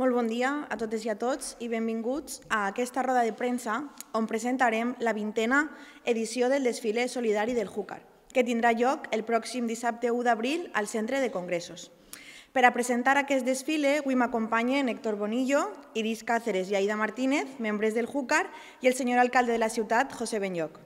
Molt bon dia a totes i a tots i benvinguts a aquesta roda de premsa on presentarem la vintena edició del desfile solidari del Júcar, que tindrà lloc el pròxim dissabte 1 d'abril al Centre de Congressos. Per a presentar aquest desfile, avui m'acompanyen Héctor Bonillo, Iris Cáceres i Aida Martínez, membres del Júcar, i el senyor alcalde de la ciutat, José Benlloc.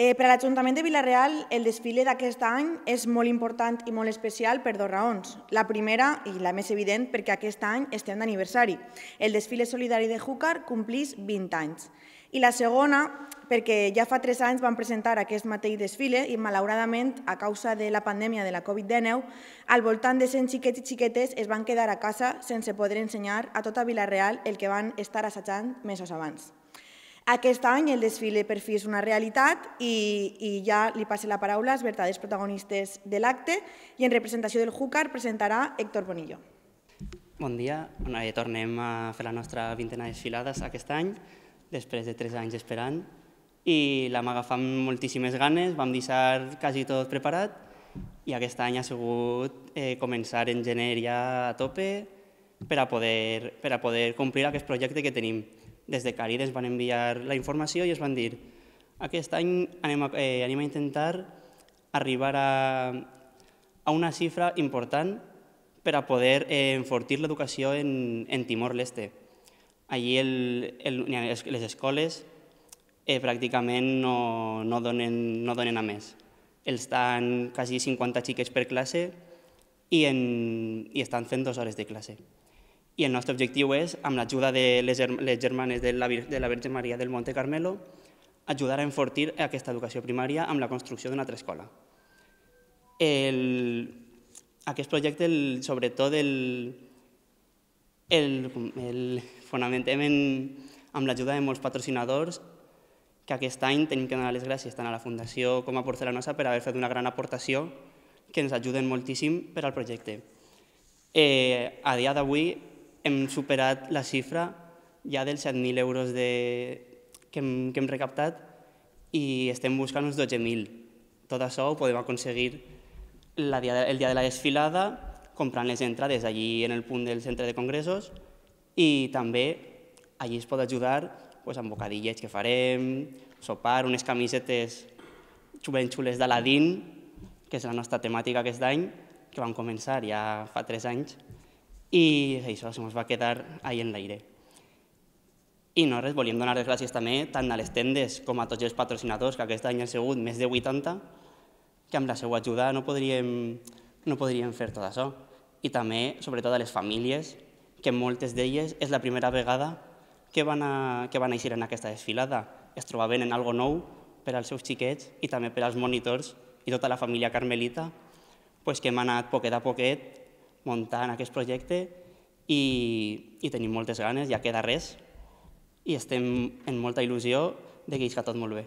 Eh, per a l'Ajuntament de Vilareal, el desfile d'aquest any és molt important i molt especial per dos raons. La primera, i la més evident, perquè aquest any estem d'aniversari. El desfile solidari de Júcar complís 20 anys. I la segona, perquè ja fa tres anys van presentar aquest mateix desfile i, malauradament, a causa de la pandèmia de la Covid-19, al voltant de 100 xiquets i xiquetes es van quedar a casa sense poder ensenyar a tota Vilareal el que van estar assajant mesos abans. Aquest any el desfile per fi és una realitat i, i ja li passe la paraula als verdaders protagonistes de l'acte i en representació del Júcar presentarà Héctor Bonillo. Bon dia, bueno, ja eh, tornem a fer la nostra vintena de desfilades aquest any, després de tres anys esperant, i l'hem agafat amb moltíssimes ganes, vam deixar quasi tot preparat i aquest any ha sigut eh, començar en gener ja a tope per a poder, per a poder complir aquest projecte que tenim des de Carides van enviar la informació i es van dir aquest any anem a, eh, anem a intentar arribar a, a una xifra important per a poder eh, enfortir l'educació en, en Timor-Leste. Allí el, el, les escoles eh, pràcticament no, no, donen, no donen a més. Els estan quasi 50 xiquets per classe i, en, i estan fent dues hores de classe i el nostre objectiu és, amb l'ajuda de les, germanes de la, de la Verge Maria del Monte Carmelo, ajudar a enfortir aquesta educació primària amb la construcció d'una altra escola. El, aquest projecte, el, sobretot, el, el, el fonamentem en, amb l'ajuda de molts patrocinadors que aquest any tenim que donar les gràcies tant a la Fundació com a Porcelanosa per haver fet una gran aportació que ens ajuden moltíssim per al projecte. Eh, a dia d'avui hem superat la xifra ja dels 7.000 euros de... que, hem, que hem recaptat i estem buscant uns 12.000. Tot això ho podem aconseguir la dia, el dia de la desfilada, comprant les entrades allí en el punt del centre de congressos i també allí es pot ajudar pues, amb bocadillets que farem, sopar, unes camisetes ben xules d'Aladín, que és la nostra temàtica aquest any, que vam començar ja fa tres anys, i això se ens va quedar ahí en l'aire. I no res, volíem donar les gràcies també tant a les tendes com a tots els patrocinadors, que aquest any han sigut més de 80, que amb la seva ajuda no podríem, no podríem fer tot això. I també, sobretot, a les famílies, que moltes d'elles és la primera vegada que van, a, que van eixir en aquesta desfilada. Es trobaven en algo nou per als seus xiquets i també per als monitors i tota la família carmelita pues, que hem anat poquet a poquet muntant aquest projecte i, i tenim moltes ganes, ja queda res i estem en molta il·lusió de que isca tot molt bé.